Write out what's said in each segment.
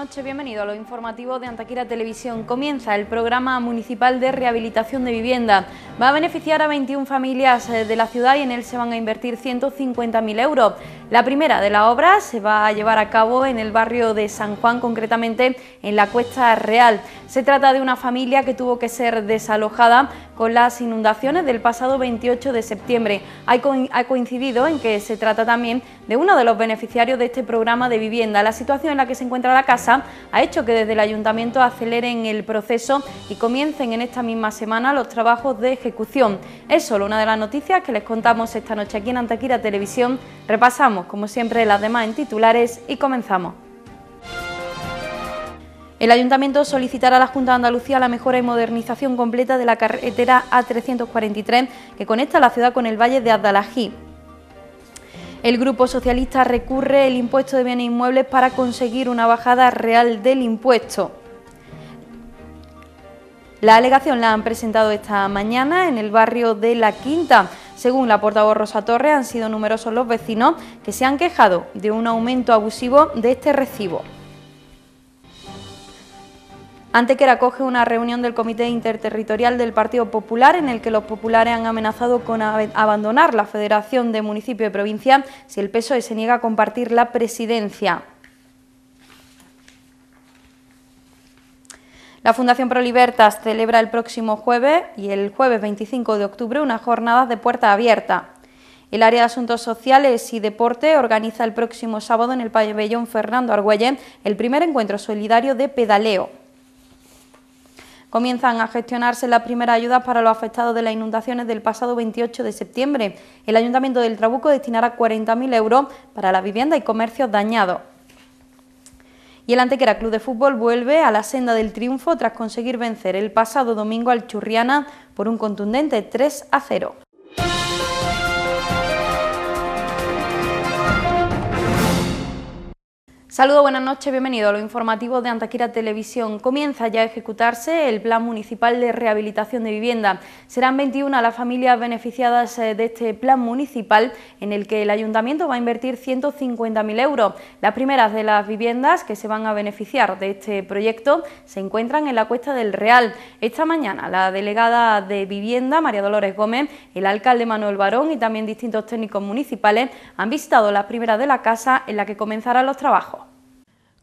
noches, bienvenido a los informativos de Antaquira Televisión. Comienza el programa municipal de rehabilitación de vivienda. Va a beneficiar a 21 familias eh, de la ciudad y en él se van a invertir 150.000 euros. La primera de las obras se va a llevar a cabo en el barrio de San Juan, concretamente en la Cuesta Real. Se trata de una familia que tuvo que ser desalojada con las inundaciones del pasado 28 de septiembre. Ha coincidido en que se trata también de uno de los beneficiarios de este programa de vivienda. La situación en la que se encuentra la casa ha hecho que desde el ayuntamiento aceleren el proceso y comiencen en esta misma semana los trabajos de ejecución. Es solo una de las noticias que les contamos esta noche aquí en Antaquira Televisión. Repasamos, como siempre, las demás en titulares y comenzamos. El Ayuntamiento solicitará a la Junta de Andalucía la mejora y modernización completa de la carretera A343 que conecta la ciudad con el Valle de Adalají. El Grupo Socialista recurre el impuesto de bienes inmuebles para conseguir una bajada real del impuesto. La alegación la han presentado esta mañana en el barrio de La Quinta. Según la portavoz Rosa Torre, han sido numerosos los vecinos que se han quejado de un aumento abusivo de este recibo que acoge una reunión del Comité Interterritorial del Partido Popular en el que los populares han amenazado con abandonar la Federación de Municipio y Provincia si el PSOE se niega a compartir la presidencia. La Fundación Prolibertas celebra el próximo jueves y el jueves 25 de octubre una jornada de puerta abierta. El área de Asuntos Sociales y Deporte organiza el próximo sábado en el pabellón Fernando Argüelles el primer encuentro solidario de pedaleo comienzan a gestionarse las primeras ayudas para los afectados de las inundaciones del pasado 28 de septiembre. El Ayuntamiento del Trabuco destinará 40.000 euros para la vivienda y comercios dañados. Y el Antequera Club de Fútbol vuelve a la senda del triunfo tras conseguir vencer el pasado domingo al Churriana por un contundente 3 a 0. Saludos, buenas noches, bienvenidos a los informativos de Antaquera Televisión. Comienza ya a ejecutarse el Plan Municipal de Rehabilitación de Vivienda. Serán 21 las familias beneficiadas eh, de este plan municipal en el que el Ayuntamiento va a invertir 150.000 euros. Las primeras de las viviendas que se van a beneficiar de este proyecto se encuentran en la Cuesta del Real. Esta mañana la delegada de Vivienda, María Dolores Gómez, el alcalde Manuel Barón y también distintos técnicos municipales han visitado las primeras de la casa en la que comenzarán los trabajos.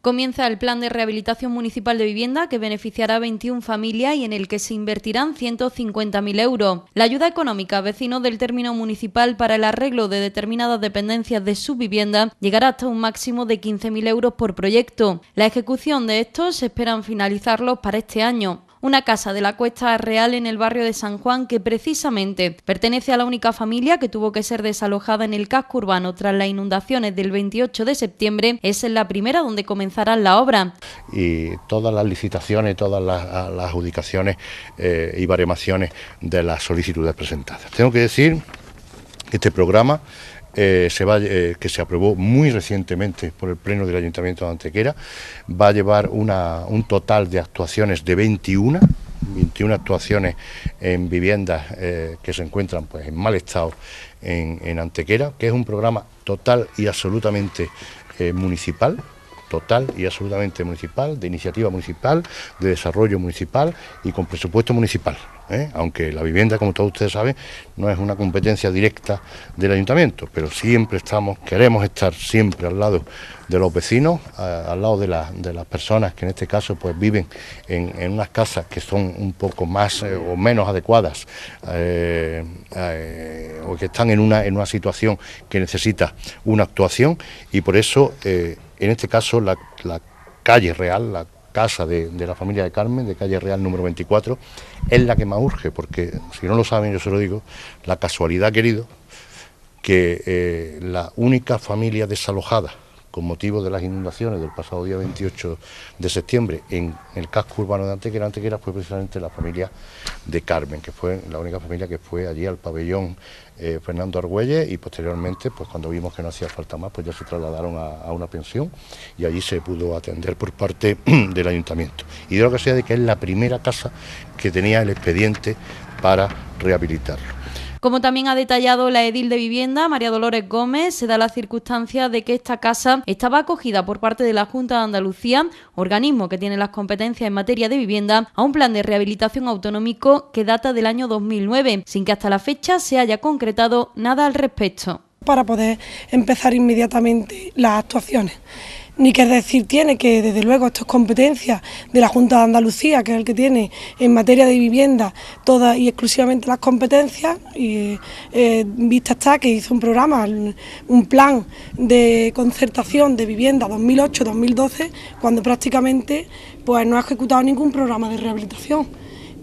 Comienza el plan de rehabilitación municipal de vivienda que beneficiará a 21 familias y en el que se invertirán 150.000 euros. La ayuda económica vecino del término municipal para el arreglo de determinadas dependencias de su vivienda llegará hasta un máximo de 15.000 euros por proyecto. La ejecución de estos se esperan finalizarlos para este año una casa de la Cuesta Real en el barrio de San Juan que precisamente pertenece a la única familia que tuvo que ser desalojada en el casco urbano tras las inundaciones del 28 de septiembre. Es en la primera donde comenzarán la obra. Y todas las licitaciones, todas las, adjudicaciones eh, y baremaciones de las solicitudes presentadas. Tengo que decir este programa eh, eh, que se aprobó muy recientemente por el Pleno del Ayuntamiento de Antequera, va a llevar un total de actuaciones de 21, 21 actuaciones en viviendas eh, que se encuentran pues, en mal estado en, Antequera, que es un programa total y absolutamente municipal, total y absolutamente municipal, de iniciativa municipal, de desarrollo municipal y con presupuesto municipal. ¿eh? aunque la vivienda, como todos ustedes saben, no es una competencia directa del ayuntamiento, pero siempre estamos, queremos estar siempre al lado de los vecinos, al lado de, las personas que en este caso pues viven en, unas casas que son un poco más eh, o menos adecuadas eh, o que están en una, en una situación que necesita una actuación y por eso en este caso la, la calle real, casa de, la familia de Carmen, de calle Real número 24, es la que más urge, porque si no lo saben, yo se lo digo, la casualidad, querido, que eh, la única familia desalojada con motivo de las inundaciones del pasado día 28 de septiembre en el casco urbano de Antequera. Antequera fue precisamente la familia de Carmen, que fue la única familia que fue allí al pabellón eh, Fernando Argüelles y posteriormente, pues cuando vimos que no hacía falta más, pues ya se trasladaron a, a, una pensión y allí se pudo atender por parte del ayuntamiento. Y de lo que sea de que es la primera casa que tenía el expediente para rehabilitarlo. Como también ha detallado la edil de vivienda, María Dolores Gómez, se da la circunstancia de que esta casa estaba acogida por parte de la Junta de Andalucía, organismo que tiene las competencias en materia de vivienda, a un plan de rehabilitación autonómico que data del año 2009, sin que hasta la fecha se haya concretado nada al respecto. Para poder empezar inmediatamente las actuaciones ni que decir tiene que, desde luego, esto es competencia de la Junta de Andalucía, que es el que tiene en materia de vivienda todas y exclusivamente las competencias. Y eh, eh, vista está que hizo un programa, un plan de concertación de vivienda 2008-2012, cuando prácticamente pues, no ha ejecutado ningún programa de rehabilitación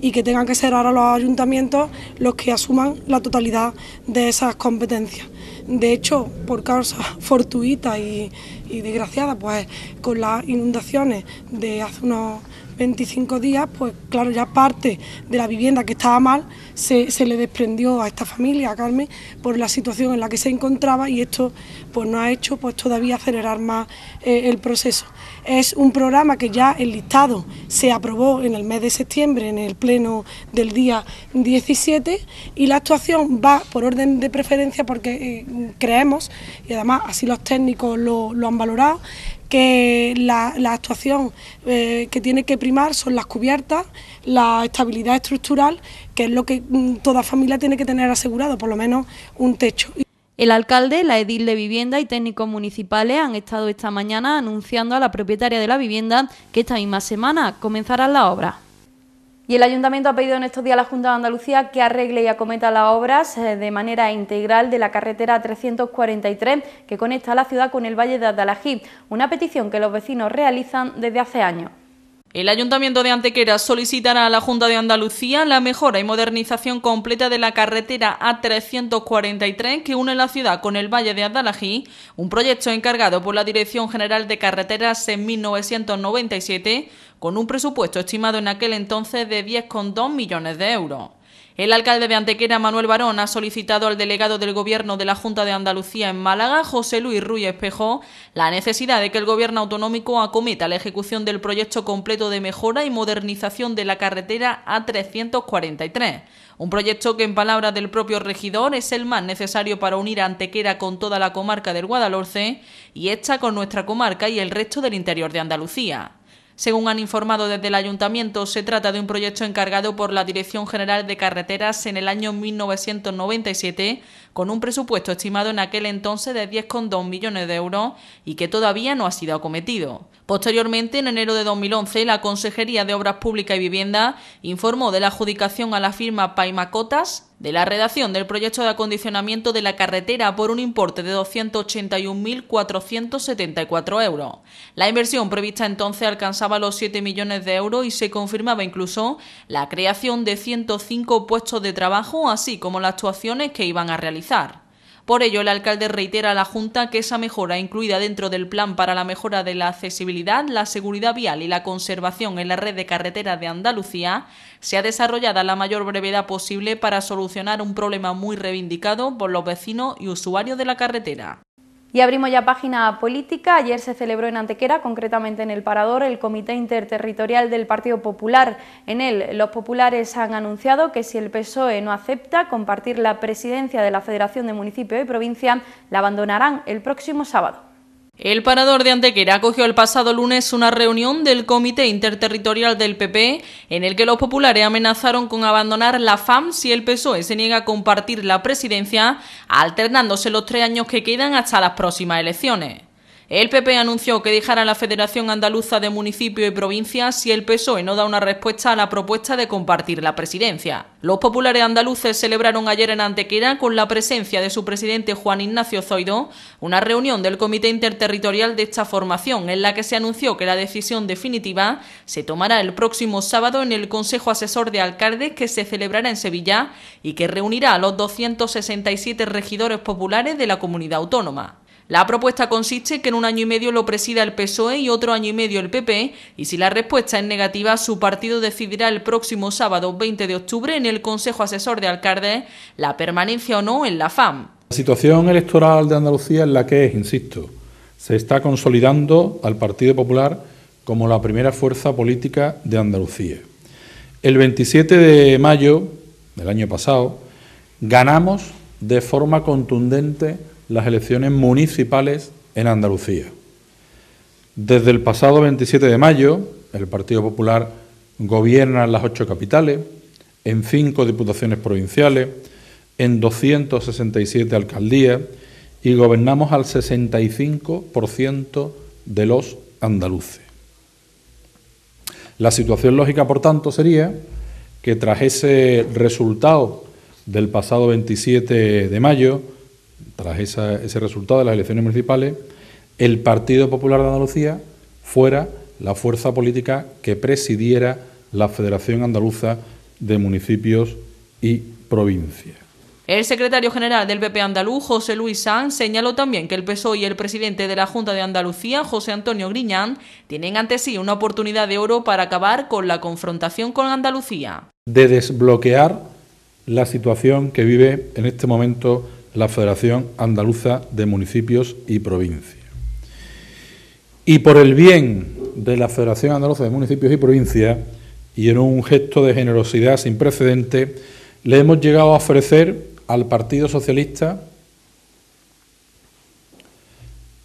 y que tengan que ser ahora los ayuntamientos los que asuman la totalidad de esas competencias. De hecho, por causa fortuita y y desgraciada, pues con las inundaciones de hace unos 25 días, pues claro, ya parte de la vivienda que estaba mal se, le desprendió a esta familia, a Carmen, por la situación en la que se encontraba y esto pues no ha hecho pues todavía acelerar más eh, el proceso. Es un programa que ya el listado se aprobó en el mes de septiembre en el pleno del día 17 y la actuación va por orden de preferencia porque eh, creemos, y además así los técnicos lo, lo han valorado, que la, actuación eh, que tiene que primar son las cubiertas, la estabilidad estructural, que es lo que mm, toda familia tiene que tener asegurado, por lo menos un techo. El alcalde, la edil de vivienda y técnicos municipales han estado esta mañana anunciando a la propietaria de la vivienda que esta misma semana comenzarán la obra. Y el Ayuntamiento ha pedido en estos días a la Junta de Andalucía que arregle y acometa las obras eh, de manera integral de la carretera 343 que conecta la ciudad con el Valle de Adalají, una petición que los vecinos realizan desde hace años. El Ayuntamiento de Antequera solicitará a la Junta de Andalucía la mejora y modernización completa de la carretera A343 que une la ciudad con el Valle de Andalají, un proyecto encargado por la Dirección General de Carreteras en 1997, con un presupuesto estimado en aquel entonces de 10,2 millones de euros. El alcalde de Antequera, Manuel Barón, ha solicitado al delegado del Gobierno de la Junta de Andalucía en Málaga, José Luis Ruiz Espejo, la necesidad de que el Gobierno autonómico acometa la ejecución del proyecto completo de mejora y modernización de la carretera A343. Un proyecto que, en palabras del propio regidor, es el más necesario para unir Antequera con toda la comarca del Guadalhorce y esta con nuestra comarca y el resto del interior de Andalucía. Según han informado desde el ayuntamiento, se trata de un proyecto encargado por la Dirección General de Carreteras en el año 1997, con un presupuesto estimado en aquel entonces de 10,2 millones de euros y que todavía no ha sido acometido. Posteriormente, en enero de 2011, la Consejería de Obras Públicas y Vivienda informó de la adjudicación a la firma Paimacotas de la redacción del proyecto de acondicionamiento de la carretera por un importe de 281.474 euros. La inversión prevista entonces alcanzaba los 7 millones de euros y se confirmaba incluso la creación de 105 puestos de trabajo, así como las actuaciones que iban a realizar. Por ello, el alcalde reitera a la Junta que esa mejora incluida dentro del plan para la mejora de la accesibilidad, la seguridad vial y la conservación en la red de carreteras de Andalucía ha desarrollada a la mayor brevedad posible para solucionar un problema muy reivindicado por los vecinos y usuarios de la carretera. Y abrimos ya página política. Ayer se celebró en Antequera, concretamente en El Parador, el Comité Interterritorial del Partido Popular. En él, los populares han anunciado que si el PSOE no acepta compartir la presidencia de la Federación de Municipios y Provincias, la abandonarán el próximo sábado. El parador de Antequera acogió el pasado lunes una reunión del Comité Interterritorial del PP en el que los populares amenazaron con abandonar la FAM si el PSOE se niega a compartir la presidencia, alternándose los tres años que quedan hasta las próximas elecciones. El PP anunció que dejará la Federación Andaluza de Municipios y Provincias si el PSOE no da una respuesta a la propuesta de compartir la presidencia. Los populares andaluces celebraron ayer en Antequera, con la presencia de su presidente Juan Ignacio Zoido, una reunión del Comité Interterritorial de esta formación, en la que se anunció que la decisión definitiva se tomará el próximo sábado en el Consejo Asesor de Alcaldes que se celebrará en Sevilla y que reunirá a los 267 regidores populares de la comunidad autónoma. La propuesta consiste en que en un año y medio lo presida el PSOE y otro año y medio el PP, e, y si la respuesta es negativa, su partido decidirá el próximo sábado 20 de octubre en el Consejo Asesor de Alcaldes la permanencia o no en la FAM. La situación electoral de Andalucía es la que es, insisto, se está consolidando al Partido Popular como la primera fuerza política de Andalucía. El 27 de mayo del año pasado ganamos de forma contundente las elecciones municipales en Andalucía. Desde el pasado 27 de mayo, el Partido Popular gobierna en las ocho capitales, en cinco diputaciones provinciales, en 267 alcaldías y gobernamos al 65% de los andaluces. La situación lógica, por tanto, sería que tras ese resultado del pasado 27 de mayo, ese resultado de las elecciones municipales, el Partido Popular de Andalucía fuera la fuerza política que presidiera la Federación Andaluza de Municipios y Provincias. El secretario general del PP andaluz, José Luis Sanz, señaló también que el PSOE y el presidente de la Junta de Andalucía, José Antonio Griñán, tienen ante sí una oportunidad de oro para acabar con la confrontación con Andalucía. De desbloquear la situación que vive en este momento la Federación Andaluza de Municipios y Provincias. Y por el bien de la Federación Andaluza de Municipios y Provincias, y en un gesto de generosidad sin precedente, le hemos llegado a ofrecer al Partido Socialista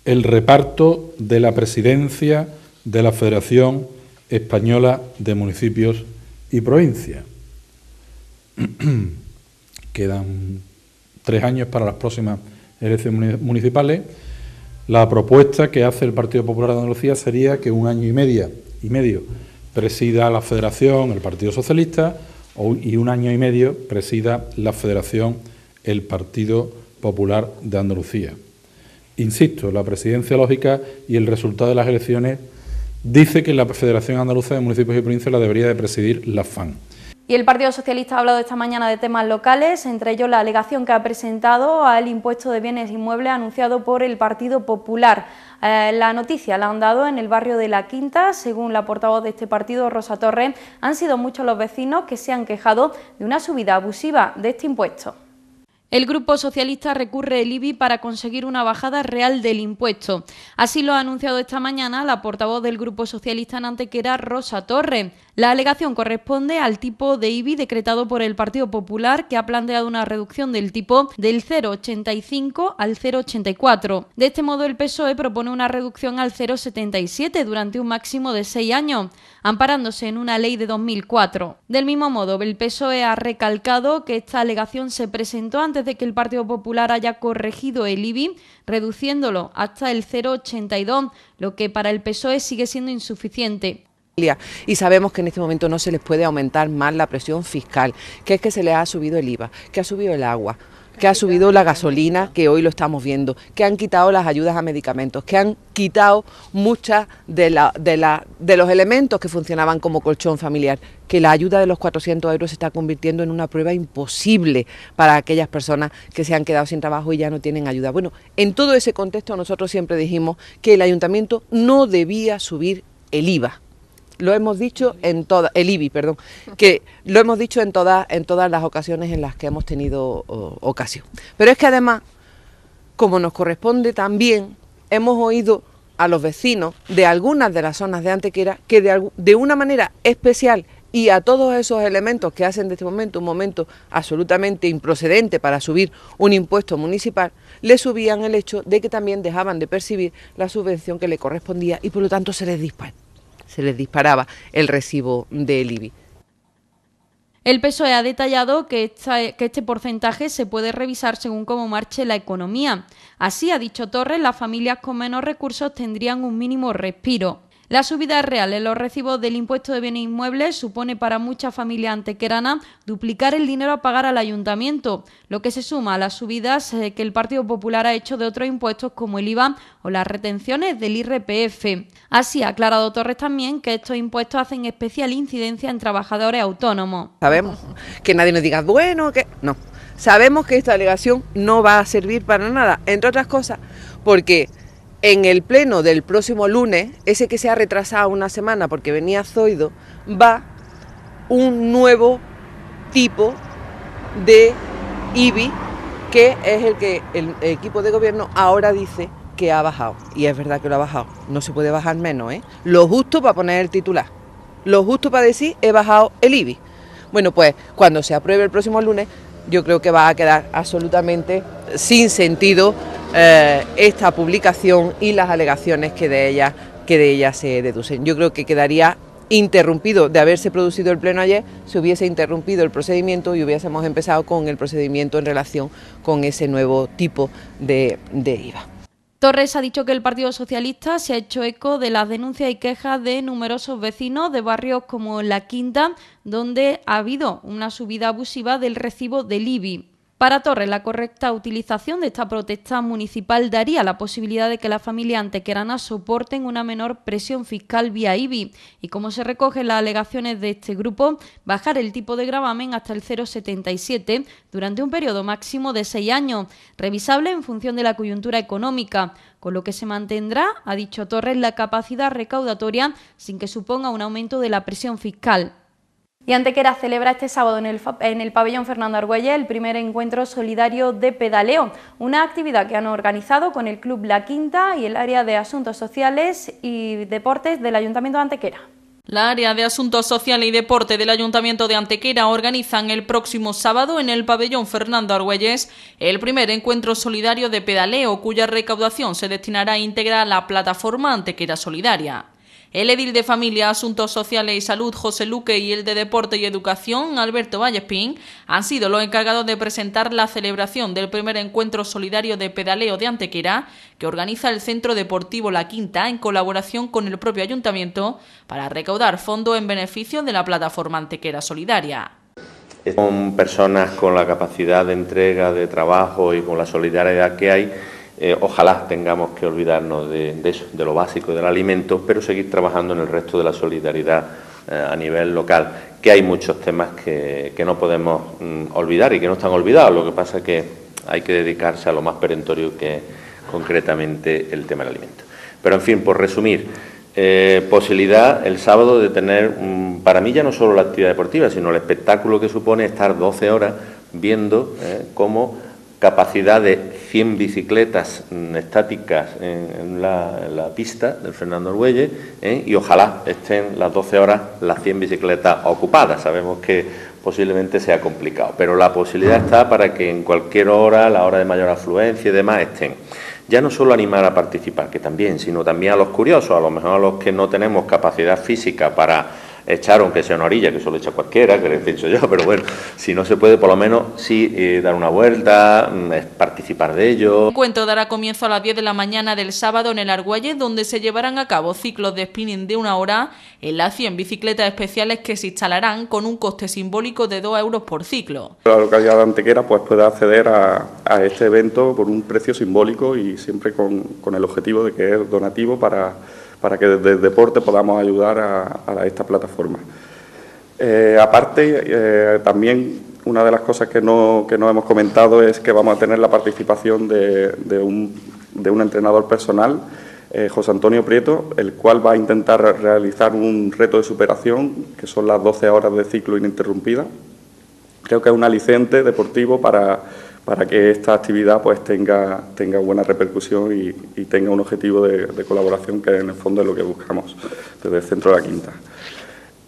el reparto de la presidencia de la Federación Española de Municipios y Provincias. Quedan tres años para las próximas elecciones municipales. La propuesta que hace el Partido Popular de Andalucía sería que un año y, y medio presida la Federación el Partido Socialista y un año y medio presida la Federación el Partido Popular de Andalucía. Insisto, la presidencia lógica y el resultado de las elecciones dice que la Federación Andaluza de Municipios y Provincias la debería de presidir la FAN. Y el Partido Socialista ha hablado esta mañana de temas locales, entre ellos la alegación que ha presentado al impuesto de bienes inmuebles anunciado por el Partido Popular. Eh, la noticia la han dado en el barrio de La Quinta. Según la portavoz de este partido, Rosa Torres, han sido muchos los vecinos que se han quejado de una subida abusiva de este impuesto. El Grupo Socialista recurre el IBI para conseguir una bajada real del impuesto. Así lo ha anunciado esta mañana la portavoz del Grupo Socialista en Antequera, Rosa Torre. La alegación corresponde al tipo de IBI decretado por el Partido Popular, que ha planteado una reducción del tipo del 0,85 al 0,84. De este modo, el PSOE propone una reducción al 0,77 durante un máximo de seis años amparándose en una ley de 2004. Del mismo modo, el PSOE ha recalcado que esta alegación se presentó antes de que el Partido Popular haya corregido el IBI, reduciéndolo hasta el 0,82, lo que para el PSOE sigue siendo insuficiente y sabemos que en este momento no se les puede aumentar más la presión fiscal, que es que se les ha subido el IVA, que ha subido el agua, que ha subido la gasolina, que hoy lo estamos viendo, que han quitado las ayudas a medicamentos, que han quitado muchas de, de los elementos que funcionaban como colchón familiar, que la ayuda de los 400 euros se está convirtiendo en una prueba imposible para aquellas personas que se han quedado sin trabajo y ya no tienen ayuda. Bueno, en todo ese contexto nosotros siempre dijimos que el ayuntamiento no debía subir el IVA lo hemos dicho en todas, el IBI, perdón, que lo hemos dicho en todas, en todas las ocasiones en las que hemos tenido ocasión. Pero es que además, como nos corresponde también, hemos oído a los vecinos de algunas de las zonas de Antequera que de, de una manera especial y a todos esos elementos que hacen de este momento un momento absolutamente improcedente para subir un impuesto municipal, le subían el hecho de que también dejaban de percibir la subvención que le correspondía y por lo tanto se les disparó se les disparaba el recibo del IBI. El PSOE ha detallado que, que, este porcentaje se puede revisar según cómo marche la economía. Así, ha dicho Torres, las familias con menos recursos tendrían un mínimo respiro. La subida real en ¿eh? los recibos del impuesto de bienes inmuebles supone para muchas familias antequeranas duplicar el dinero a pagar al ayuntamiento, lo que se suma a las subidas que el Partido Popular ha hecho de otros impuestos como el IVA o las retenciones del IRPF. Así ha aclarado Torres también que estos impuestos hacen especial incidencia en trabajadores autónomos. Sabemos que nadie nos diga, bueno, que no. Sabemos que esta alegación no va a servir para nada, entre otras cosas, porque en el pleno del próximo lunes, ese que se ha retrasado una semana porque venía Zoido, va un nuevo tipo de IBI, que es el que el equipo de gobierno ahora dice que ha bajado. Y es verdad que lo ha bajado. No se puede bajar menos, ¿eh? Lo justo para poner el titular. Lo justo para decir he bajado el IBI. Bueno, pues cuando se apruebe el próximo lunes, yo creo que va a quedar absolutamente sin sentido eh, esta publicación y las alegaciones que de ella que de ella se deducen. Yo creo que quedaría interrumpido de haberse producido el pleno ayer, se hubiese interrumpido el procedimiento y hubiésemos empezado con el procedimiento en relación con ese nuevo tipo de, de IVA. Torres ha dicho que el Partido Socialista se ha hecho eco de las denuncias y quejas de numerosos vecinos de barrios como La Quinta, donde ha habido una subida abusiva del recibo del IBI. Para Torres, la correcta utilización de esta protesta municipal daría la posibilidad de que las familias antequerana soporten una menor presión fiscal vía IBI y, como se recogen las alegaciones de este grupo, bajar el tipo de gravamen hasta el 0,77 durante un periodo máximo de seis años, revisable en función de la coyuntura económica, con lo que se mantendrá, ha dicho Torres, la capacidad recaudatoria sin que suponga un aumento de la presión fiscal. Y Antequera celebra este sábado en el, pabellón Fernando Argüelles el primer encuentro solidario de pedaleo, una actividad que han organizado con el Club La Quinta y el área de Asuntos Sociales y Deportes del Ayuntamiento de Antequera. La área de Asuntos Sociales y Deportes del Ayuntamiento de Antequera organizan el próximo sábado en el pabellón Fernando Argüelles el primer encuentro solidario de pedaleo cuya recaudación se destinará a integrar la plataforma Antequera Solidaria. El edil de Familia, Asuntos Sociales y Salud, José Luque, y el de Deporte y Educación, Alberto Vallespín, han sido los encargados de presentar la celebración del primer encuentro solidario de pedaleo de Antequera, que organiza el Centro Deportivo La Quinta en colaboración con el propio ayuntamiento para recaudar fondos en beneficio de la plataforma Antequera Solidaria. Son personas con la capacidad de entrega, de trabajo y con la solidaridad que hay eh, ojalá tengamos que olvidarnos de, eso, de lo básico del alimento, pero seguir trabajando en el resto de la solidaridad eh, a nivel local, que hay muchos temas que, no podemos mm, olvidar y que no están olvidados. Lo que pasa es que hay que dedicarse a lo más perentorio que es concretamente el tema del alimento. Pero en fin, por resumir, eh, posibilidad el sábado de tener, mm, para mí ya no solo la actividad deportiva, sino el espectáculo que supone estar 12 horas viendo cómo capacidad de 100 bicicletas mm, estáticas en, la, pista del Fernando Arguelles... ¿eh? y ojalá estén las 12 horas las 100 bicicletas ocupadas. Sabemos que posiblemente sea complicado, pero la posibilidad está para que en cualquier hora, la hora de mayor afluencia y demás, estén. Ya no solo animar a participar, que también, sino también a los curiosos, a lo mejor a los que no tenemos capacidad física para echar, aunque sea una orilla, que solo echa cualquiera, que he dicho yo, pero bueno, si no se puede, por lo menos sí eh, dar una vuelta, mm, participar de ello. El cuento dará comienzo a las 10 de la mañana del sábado en el Argüelles, donde se llevarán a cabo ciclos de spinning de una hora, en las 100 bicicletas especiales que se instalarán con un coste simbólico de 2 euros por ciclo. La localidad de Antequera pues, puede acceder a, este evento por un precio simbólico y siempre con el objetivo de que es donativo para para que desde deporte podamos ayudar a, esta plataforma. Eh, aparte, eh, también una de las cosas que no, hemos comentado es que vamos a tener la participación de, un, entrenador personal, eh, José Antonio Prieto, el cual va a intentar realizar un reto de superación, que son las 12 horas de ciclo ininterrumpida. Creo que es un aliciente deportivo para para que esta actividad pues tenga, buena repercusión y, tenga un objetivo de, colaboración que en el fondo es lo que buscamos desde el Centro de la Quinta.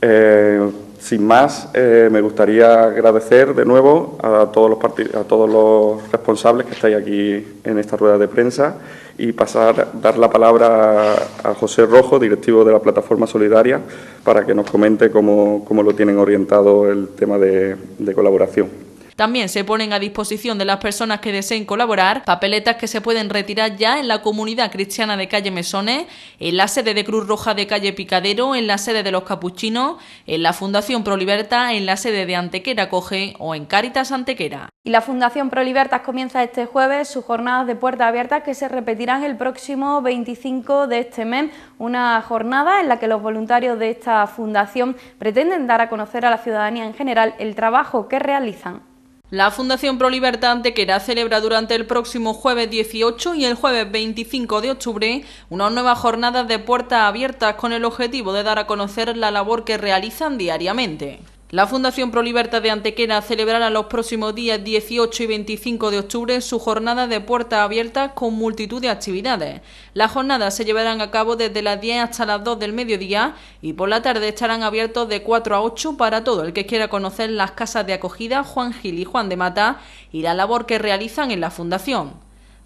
Eh, sin más, eh, me gustaría agradecer de nuevo a todos, los a todos los responsables que estáis aquí en esta rueda de prensa y pasar, dar la palabra a José Rojo, directivo de la Plataforma Solidaria, para que nos comente cómo, lo tienen orientado el tema de colaboración. También se ponen a disposición de las personas que deseen colaborar papeletas que se pueden retirar ya en la comunidad cristiana de calle Mesones, en la sede de Cruz Roja de calle Picadero, en la sede de los Capuchinos, en la Fundación Proliberta, en la sede de Antequera Coge o en Caritas Antequera. Y la Fundación Prolibertas comienza este jueves sus jornadas de puertas abiertas que se repetirán el próximo 25 de este mes, una jornada en la que los voluntarios de esta fundación pretenden dar a conocer a la ciudadanía en general el trabajo que realizan. La Fundación Pro Libertad querá celebra durante el próximo jueves 18 y el jueves 25 de octubre unas nuevas jornadas de puertas abiertas con el objetivo de dar a conocer la labor que realizan diariamente. La Fundación Proliberta de Antequera celebrará los próximos días 18 y 25 de octubre su jornada de puertas abiertas con multitud de actividades. Las jornadas se llevarán a cabo desde las 10 hasta las 2 del mediodía y por la tarde estarán abiertos de 4 a 8 para todo el que quiera conocer las casas de acogida Juan Gil y Juan de Mata y la labor que realizan en la Fundación.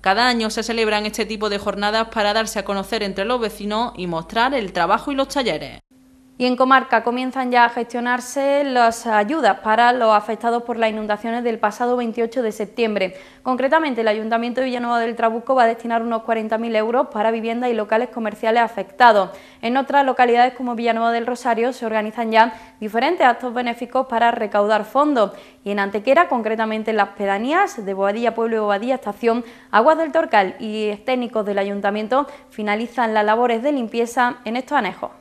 Cada año se celebran este tipo de jornadas para darse a conocer entre los vecinos y mostrar el trabajo y los talleres. Y en comarca comienzan ya a gestionarse las ayudas para los afectados por las inundaciones del pasado 28 de septiembre. Concretamente, el Ayuntamiento de Villanueva del Trabuco va a destinar unos 40.000 euros para viviendas y locales comerciales afectados. En otras localidades como Villanueva del Rosario se organizan ya diferentes actos benéficos para recaudar fondos. Y en Antequera, concretamente en las pedanías de Boadilla Pueblo y Boadilla Estación, Aguas del Torcal y técnicos del Ayuntamiento finalizan las labores de limpieza en estos anejos.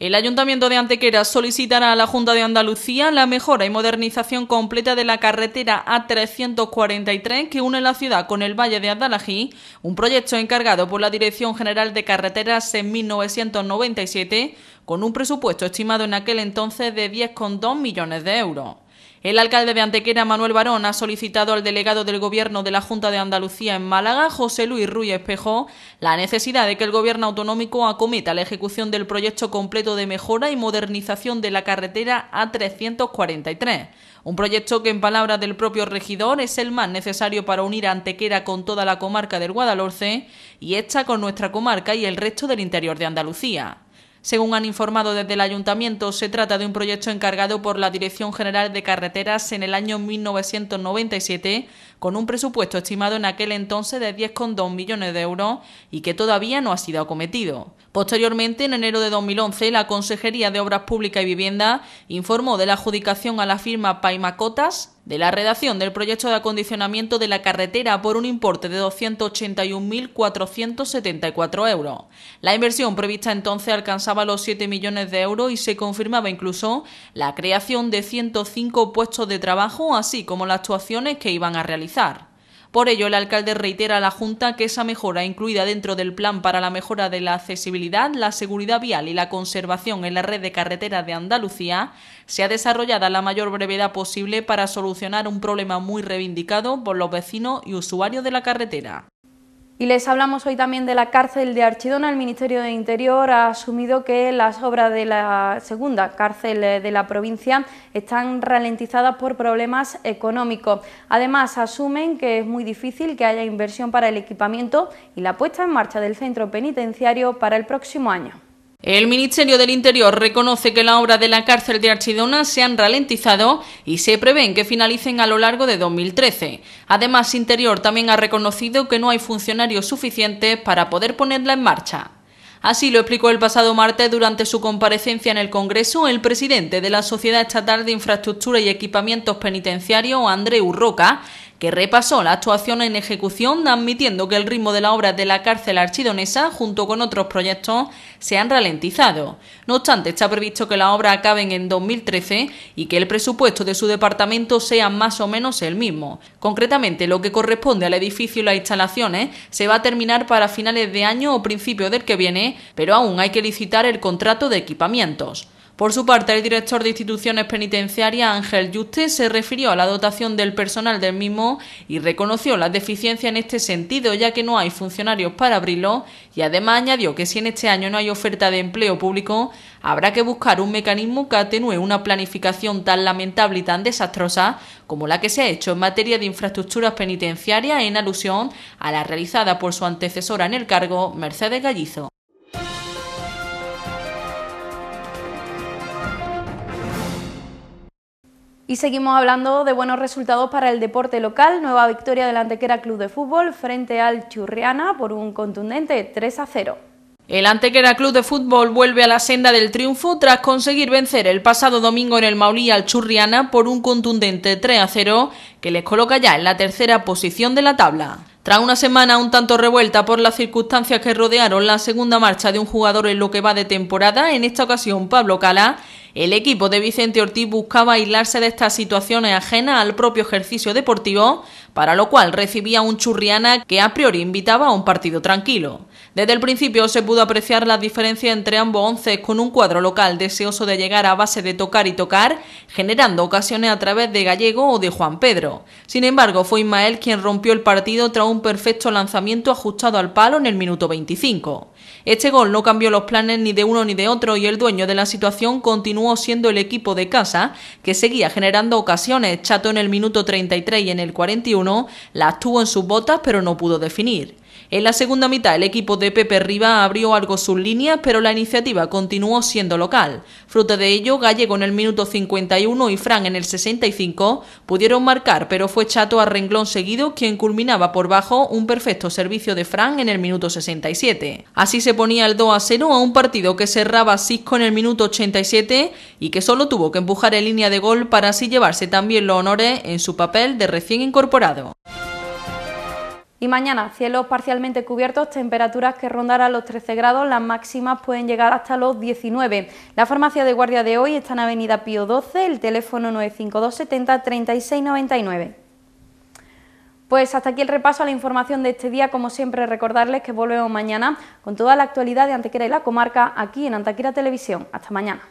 El Ayuntamiento de Antequera solicitará a la Junta de Andalucía la mejora y modernización completa de la carretera A343 que une la ciudad con el Valle de Adalají, un proyecto encargado por la Dirección General de Carreteras en 1997, con un presupuesto estimado en aquel entonces de 10,2 millones de euros. El alcalde de Antequera, Manuel Barón, ha solicitado al delegado del Gobierno de la Junta de Andalucía en Málaga, José Luis Ruiz Espejo, la necesidad de que el Gobierno autonómico acometa la ejecución del proyecto completo de mejora y modernización de la carretera A343. Un proyecto que, en palabras del propio regidor, es el más necesario para unir Antequera con toda la comarca del Guadalhorce y esta con nuestra comarca y el resto del interior de Andalucía. Según han informado desde el ayuntamiento, se trata de un proyecto encargado por la Dirección General de Carreteras en el año 1997 con un presupuesto estimado en aquel entonces de 10,2 millones de euros y que todavía no ha sido acometido. Posteriormente, en enero de 2011, la Consejería de Obras Públicas y Vivienda informó de la adjudicación a la firma Paimacotas de la redacción del proyecto de acondicionamiento de la carretera por un importe de 281.474 euros. La inversión prevista entonces alcanzaba los 7 millones de euros y se confirmaba incluso la creación de 105 puestos de trabajo, así como las actuaciones que iban a realizar. Por ello, el alcalde reitera a la Junta que esa mejora incluida dentro del plan para la mejora de la accesibilidad, la seguridad vial y la conservación en la red de carreteras de Andalucía ha desarrollada a la mayor brevedad posible para solucionar un problema muy reivindicado por los vecinos y usuarios de la carretera. Y les hablamos hoy también de la cárcel de Archidona. El Ministerio de Interior ha asumido que las obras de la segunda cárcel eh, de la provincia están ralentizadas por problemas económicos. Además, asumen que es muy difícil que haya inversión para el equipamiento y la puesta en marcha del centro penitenciario para el próximo año. El Ministerio del Interior reconoce que la obra de la cárcel de Archidona se han ralentizado y se prevén que finalicen a lo largo de 2013. Además, Interior también ha reconocido que no hay funcionarios suficientes para poder ponerla en marcha. Así lo explicó el pasado martes durante su comparecencia en el Congreso el presidente de la Sociedad Estatal de Infraestructura y Equipamientos Penitenciarios, André Urroca, que repasó la actuación en ejecución admitiendo que el ritmo de la obra de la cárcel archidonesa junto con otros proyectos se han ralentizado. No obstante, está previsto que la obra acaben en 2013 y que el presupuesto de su departamento sea más o menos el mismo. Concretamente, lo que corresponde al edificio y las instalaciones se va a terminar para finales de año o principio del que viene, pero aún hay que licitar el contrato de equipamientos. Por su parte, el director de instituciones penitenciarias, Ángel Yuste, se refirió a la dotación del personal del mismo y reconoció la deficiencia en este sentido, ya que no hay funcionarios para abrirlo, y además añadió que si en este año no hay oferta de empleo público, habrá que buscar un mecanismo que atenúe una planificación tan lamentable y tan desastrosa como la que se ha hecho en materia de infraestructuras penitenciarias en alusión a la realizada por su antecesora en el cargo, Mercedes Gallizo. Y seguimos hablando de buenos resultados para el deporte local. Nueva victoria del Antequera Club de Fútbol frente al Churriana por un contundente 3 a 0. El Antequera Club de Fútbol vuelve a la senda del triunfo tras conseguir vencer el pasado domingo en el Maulí al Churriana por un contundente 3 a 0 que les coloca ya en la tercera posición de la tabla. Tras una semana un tanto revuelta por las circunstancias que rodearon la segunda marcha de un jugador en lo que va de temporada, en esta ocasión Pablo Cala, el equipo de Vicente Ortiz buscaba aislarse de estas situaciones ajenas al propio ejercicio deportivo para lo cual recibía un Churriana que a priori invitaba a un partido tranquilo. Desde el principio se pudo apreciar la diferencia entre ambos once con un cuadro local deseoso de llegar a base de tocar y tocar, generando ocasiones a través de Gallego o de Juan Pedro. Sin embargo, fue Ismael quien rompió el partido tras un perfecto lanzamiento ajustado al palo en el minuto 25. Este gol no cambió los planes ni de uno ni de otro y el dueño de la situación continuó siendo el equipo de casa, que seguía generando ocasiones. Chato en el minuto 33 y en el 41 ...la las tuvo en sus botas pero no pudo definir. En la segunda mitad, el equipo de Pepe Riva abrió algo sus líneas, pero la iniciativa continuó siendo local. Fruto de ello, Gallego en el minuto 51 y Fran en el 65 pudieron marcar, pero fue Chato a renglón seguido quien culminaba por bajo un perfecto servicio de Fran en el minuto 67. Así se ponía el 2 a 0 a un partido que cerraba Cisco en el minuto 87 y que solo tuvo que empujar en línea de gol para así llevarse también los honores en su papel de recién incorporado. Y mañana, cielos parcialmente cubiertos, temperaturas que rondarán los 13 grados, las máximas pueden llegar hasta los 19. La farmacia de guardia de hoy está en Avenida Pío 12, el teléfono 952 70 Pues hasta aquí el repaso a la información de este día, como siempre recordarles que volvemos mañana con toda la actualidad de Antequera y la comarca aquí en Antequera Televisión. Hasta mañana.